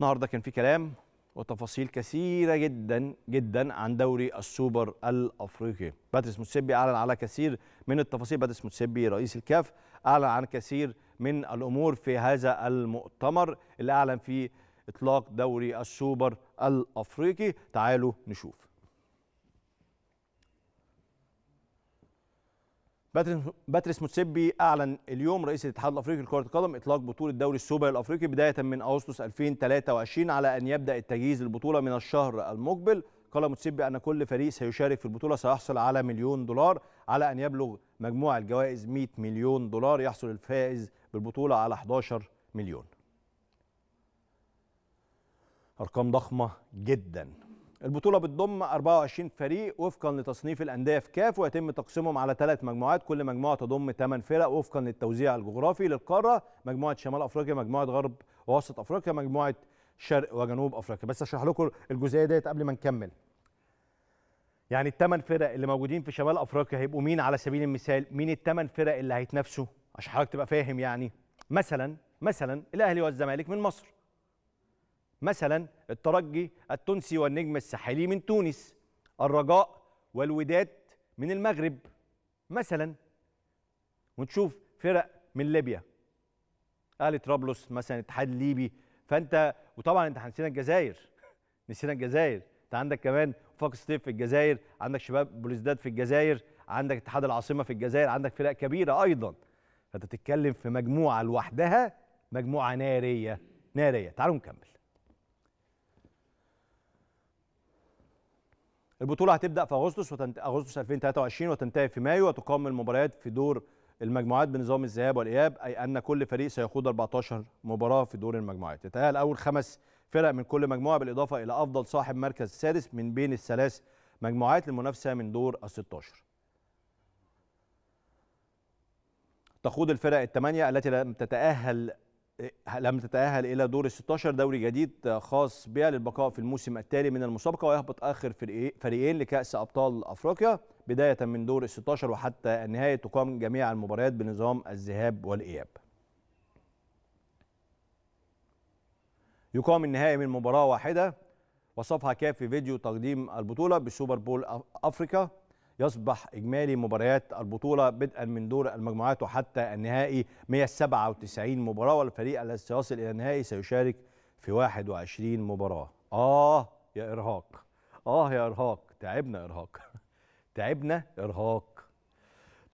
النهارده كان في كلام وتفاصيل كثيره جدا جدا عن دوري السوبر الافريقي باتريس موتسيبي اعلن على كثير من التفاصيل باتريس موتسيبي رئيس الكاف اعلن عن كثير من الامور في هذا المؤتمر اللي اعلن فيه اطلاق دوري السوبر الافريقي تعالوا نشوف باتريس موتسيبي اعلن اليوم رئيس الاتحاد الافريقي لكره القدم اطلاق بطوله دوري السوبر الافريقي بدايه من اغسطس 2023 على ان يبدا التجهيز للبطوله من الشهر المقبل قال موتسيبي ان كل فريق سيشارك في البطوله سيحصل على مليون دولار على ان يبلغ مجموع الجوائز 100 مليون دولار يحصل الفائز بالبطوله على 11 مليون ارقام ضخمه جدا البطولة بتضم 24 فريق وفقا لتصنيف الأندية في كاف ويتم تقسيمهم على ثلاث مجموعات كل مجموعة تضم 8 فرق وفقا للتوزيع الجغرافي للقارة مجموعة شمال أفريقيا مجموعة غرب ووسط أفريقيا مجموعة شرق وجنوب أفريقيا بس أشرح لكم الجزئية ديت قبل ما نكمل يعني الثمان فرق اللي موجودين في شمال أفريقيا هيبقوا مين على سبيل المثال مين الثمان فرق اللي هيتنافسوا عشان حضرتك تبقى فاهم يعني مثلا مثلا الأهلي والزمالك من مصر مثلا الترجي التونسي والنجم الساحلي من تونس الرجاء والوداد من المغرب مثلا ونشوف فرق من ليبيا اهلي طرابلس مثلا الاتحاد الليبي فانت وطبعا انت نسينا الجزائر نسينا الجزائر انت عندك كمان وفاق سطيف في الجزائر عندك شباب بوليزداد في الجزائر عندك اتحاد العاصمه في الجزائر عندك فرق كبيره ايضا فانت تتكلم في مجموعه لوحدها مجموعه ناريه ناريه تعالوا نكمل البطوله هتبدا في اغسطس وتنت... اغسطس 2023 وتنتهي في مايو وتقام المباريات في دور المجموعات بنظام الذهاب والاياب اي ان كل فريق سيخوض 14 مباراه في دور المجموعات يتاهل اول خمس فرق من كل مجموعه بالاضافه الى افضل صاحب مركز سادس من بين الثلاث مجموعات للمنافسه من دور ال 16 تخوض الفرق الثمانيه التي لم تتاهل إيه، لم تتأهل إلى دور ال 16 دوري جديد خاص بها للبقاء في الموسم التالي من المسابقة ويهبط آخر فريقين لكأس أبطال أفريقيا بداية من دور ال 16 وحتى النهاية تقام جميع المباريات بنظام الذهاب والإياب. يقام النهائي من مباراة واحدة وصفها كافي فيديو تقديم البطولة بسوبر بول أفريقيا يصبح إجمالي مباريات البطولة بدءا من دور المجموعات وحتى النهائي 197 مباراة والفريق الذي سيصل إلى النهائي سيشارك في 21 مباراة آه يا إرهاق آه يا إرهاق تعبنا إرهاق تعبنا إرهاق